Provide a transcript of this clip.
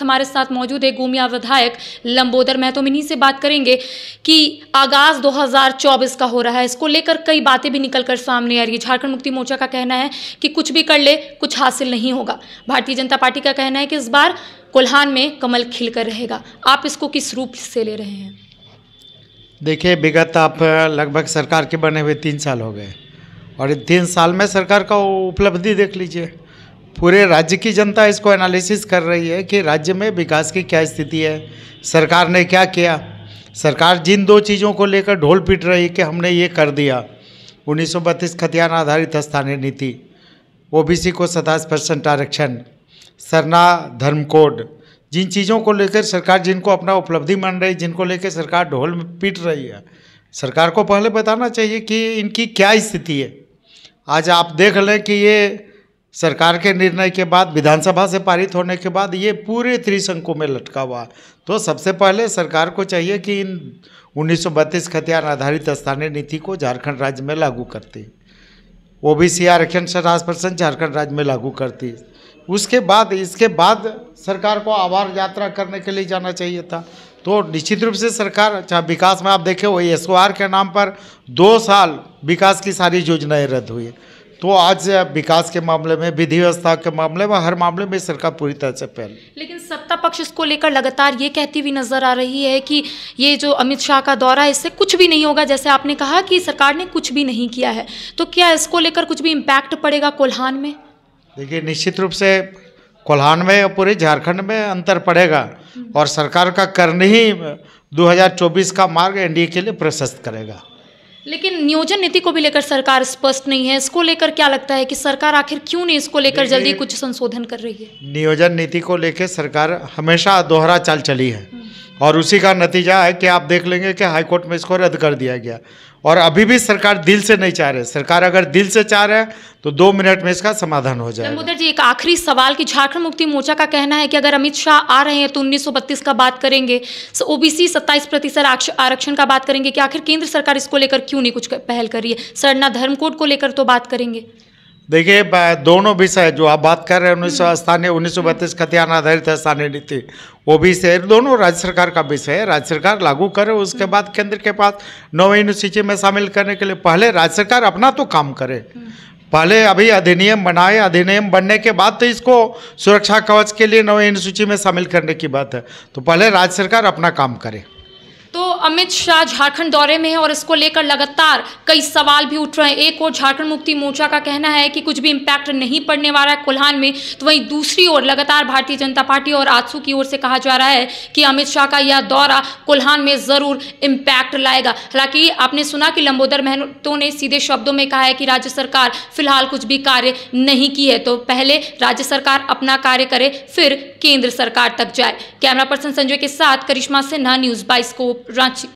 हमारे साथ मौजूद है गोमिया विधायक लंबोदर महतो मिनी से बात करेंगे कि आगाज 2024 का हो रहा है इसको लेकर कई बातें भी निकल कर सामने आ रही है झारखंड मुक्ति मोर्चा का कहना है कि कुछ भी कर ले कुछ हासिल नहीं होगा भारतीय जनता पार्टी का कहना है कि इस बार कोल्हान में कमल खिलकर रहेगा आप इसको किस रूप से ले रहे हैं देखिए विगत आप लगभग सरकार के बने हुए तीन साल हो गए और इन तीन साल में सरकार का उपलब्धि देख लीजिए पूरे राज्य की जनता इसको एनालिसिस कर रही है कि राज्य में विकास की क्या स्थिति है सरकार ने क्या किया सरकार जिन दो चीज़ों को लेकर ढोल पीट रही कि हमने ये कर दिया उन्नीस सौ बत्तीस खतियान आधारित स्थानीय नीति ओबीसी को सताईस परसेंट आरक्षण सरना धर्म कोड जिन चीज़ों को लेकर सरकार जिनको अपना उपलब्धि मान रही जिनको लेकर सरकार ढोल पीट रही है सरकार को पहले बताना चाहिए कि इनकी क्या स्थिति है आज आप देख लें कि ये सरकार के निर्णय के बाद विधानसभा से पारित होने के बाद ये पूरे त्रिशंकु में लटका हुआ तो सबसे पहले सरकार को चाहिए कि इन उन्नीस हथियार आधारित स्थानीय नीति को झारखंड राज्य में लागू करती ओ बी सी आरक्षण सरास परसेंट झारखंड राज्य में लागू करती उसके बाद इसके बाद सरकार को आभार यात्रा करने के लिए जाना चाहिए था तो निश्चित रूप से सरकार चाहे विकास में आप देखें वही एस के नाम पर दो साल विकास की सारी योजनाएँ रद्द हुई तो आज विकास के मामले में विधि व्यवस्था के मामले में हर मामले में सरकार पूरी तरह से पहल लेकिन सत्ता पक्ष इसको लेकर लगातार ये कहती हुई नजर आ रही है कि ये जो अमित शाह का दौरा है इससे कुछ भी नहीं होगा जैसे आपने कहा कि सरकार ने कुछ भी नहीं किया है तो क्या इसको लेकर कुछ भी इम्पैक्ट पड़ेगा कोल्हान में देखिए निश्चित रूप से कोल्हान में और पूरे झारखंड में अंतर पड़ेगा और सरकार का करने ही 2024 का मार्ग एनडीए के लिए प्रशस्त करेगा लेकिन नियोजन नीति को भी लेकर सरकार स्पष्ट नहीं है इसको लेकर क्या लगता है कि सरकार आखिर क्यों नहीं इसको लेकर जल्दी कुछ संशोधन कर रही है नियोजन नीति को लेकर सरकार हमेशा दोहरा चाल चली है हम्म। और उसी का नतीजा है कि आप देख लेंगे कि हाईकोर्ट में इसको रद्द कर दिया गया और अभी भी सरकार दिल से नहीं चाह रहे सरकार अगर दिल से चाह रहे तो दो मिनट में इसका समाधान हो जाए दामोदर जी एक आखिरी सवाल कि झारखंड मुक्ति मोर्चा का कहना है कि अगर अमित शाह आ रहे हैं तो उन्नीस का बात करेंगे तो ओबीसी सत्ताईस प्रतिशत आरक्षण का बात करेंगे कि आखिर केंद्र सरकार इसको लेकर क्यों नहीं कुछ पहल कर रही है सरना धर्म कोड को लेकर तो बात करेंगे देखिए दोनों विषय जो आप बात कर रहे हैं उन्नीस सौ स्थानीय उन्नीस सौ बत्तीस खतियान आधारित स्थानीय नीति वो भी से दोनों राज्य सरकार का विषय है राज्य सरकार लागू करे उसके हम्म। बाद केंद्र के पास नौ अनुसूची में शामिल करने के लिए पहले राज्य सरकार अपना तो काम करे हम्म। पहले अभी अधिनियम बनाए अधिनियम बनने के बाद तो इसको सुरक्षा कवच के लिए नौ अनुसूची में शामिल करने की बात है तो पहले राज्य सरकार अपना काम करे अमित शाह झारखंड दौरे में है और इसको लेकर लगातार कई सवाल भी उठ रहे हैं एक और झारखंड मुक्ति मोर्चा का कहना है कि कुछ भी इम्पैक्ट नहीं पड़ने वाला है कुल्हान में तो वहीं दूसरी ओर लगातार भारतीय जनता पार्टी और आजसू की ओर से कहा जा रहा है कि अमित शाह का यह दौरा कोल्हान में ज़रूर इम्पैक्ट लाएगा हालांकि आपने सुना कि लंबोदर महतो ने सीधे शब्दों में कहा है कि राज्य सरकार फिलहाल कुछ भी कार्य नहीं की है तो पहले राज्य सरकार अपना कार्य करे फिर केंद्र सरकार तक जाए कैमरा पर्सन संजय के साथ करिश्मा सिन्हा न्यूज बाइस को रांची